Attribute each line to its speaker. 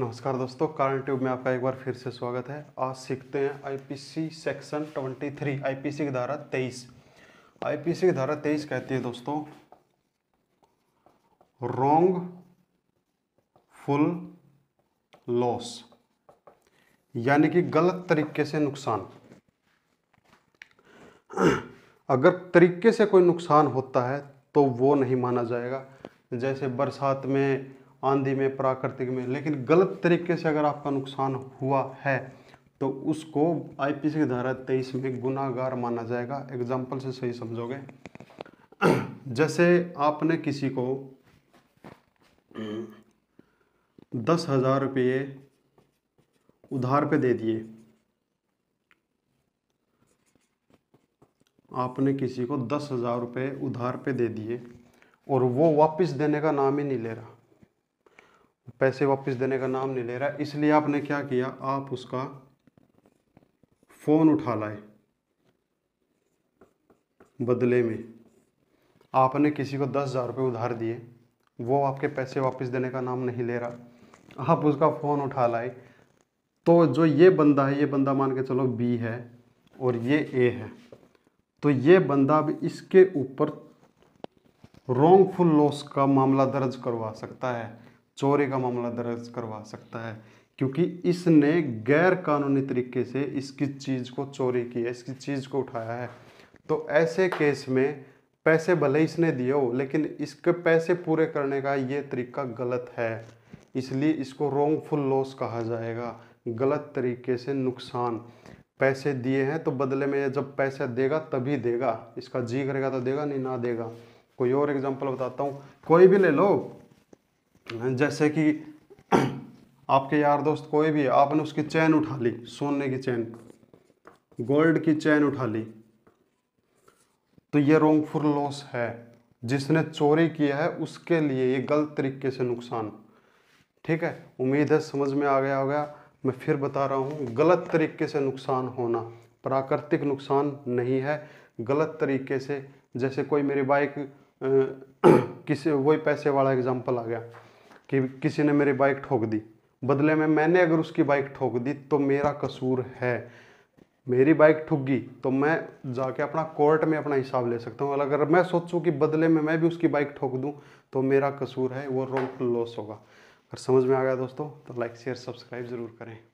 Speaker 1: नमस्कार दोस्तों कारण ट्यूब में आपका एक बार फिर से स्वागत है आज सीखते हैं आईपीसी सेक्शन 23 आईपीसी की धारा 23 आईपीसी की धारा 23 कहती है दोस्तों रोंग फुल लॉस यानी कि गलत तरीके से नुकसान अगर तरीके से कोई नुकसान होता है तो वो नहीं माना जाएगा जैसे बरसात में आंधी में प्राकृतिक में लेकिन गलत तरीके से अगर आपका नुकसान हुआ है तो उसको आईपीसी की धारा तेईस में गुनागार माना जाएगा एग्जाम्पल से सही समझोगे जैसे आपने किसी को दस हज़ार रुपये उधार पे दे दिए आपने किसी को दस हज़ार रुपये उधार पे दे दिए और वो वापस देने का नाम ही नहीं ले रहा पैसे वापस देने का नाम नहीं ले रहा इसलिए आपने क्या किया आप उसका फ़ोन उठा लाए बदले में आपने किसी को दस हज़ार रुपये उधार दिए वो आपके पैसे वापस देने का नाम नहीं ले रहा आप उसका फ़ोन उठा लाए तो जो ये बंदा है ये बंदा मान के चलो बी है और ये ए है तो ये बंदा अब इसके ऊपर रोंगफुल लॉस का मामला दर्ज करवा सकता है चोरी का मामला दर्ज करवा सकता है क्योंकि इसने गैर कानूनी तरीके से इसकी चीज़ को चोरी की है इसकी चीज़ को उठाया है तो ऐसे केस में पैसे भले इसने दिए हो लेकिन इसके पैसे पूरे करने का ये तरीका गलत है इसलिए इसको रोंगफुल लॉस कहा जाएगा गलत तरीके से नुकसान पैसे दिए हैं तो बदले में जब पैसा देगा तभी देगा इसका जी करेगा तो देगा नहीं ना देगा कोई और एग्जांपल बताता हूँ कोई भी ले लो जैसे कि आपके यार दोस्त कोई भी है आपने उसकी चैन उठा ली सोने की चैन गोल्ड की चैन उठा ली तो ये रोंगफुल लॉस है जिसने चोरी किया है उसके लिए ये गलत तरीके से नुकसान ठीक है उम्मीद है समझ में आ गया होगा मैं फिर बता रहा हूँ गलत तरीके से नुकसान होना प्राकृतिक नुकसान नहीं है गलत तरीके से जैसे कोई मेरी बाइक किसी वही पैसे वाला एग्जाम्पल आ गया कि किसी ने मेरी बाइक ठोक दी बदले में मैंने अगर उसकी बाइक ठोक दी तो मेरा कसूर है मेरी बाइक गई तो मैं जाके अपना कोर्ट में अपना हिसाब ले सकता हूँ अगर मैं सोचूँ कि बदले में मैं भी उसकी बाइक ठोक दूँ तो मेरा कसूर है वो रोक लॉस होगा अगर समझ में आ गया दोस्तों तो लाइक शेयर सब्सक्राइब ज़रूर करें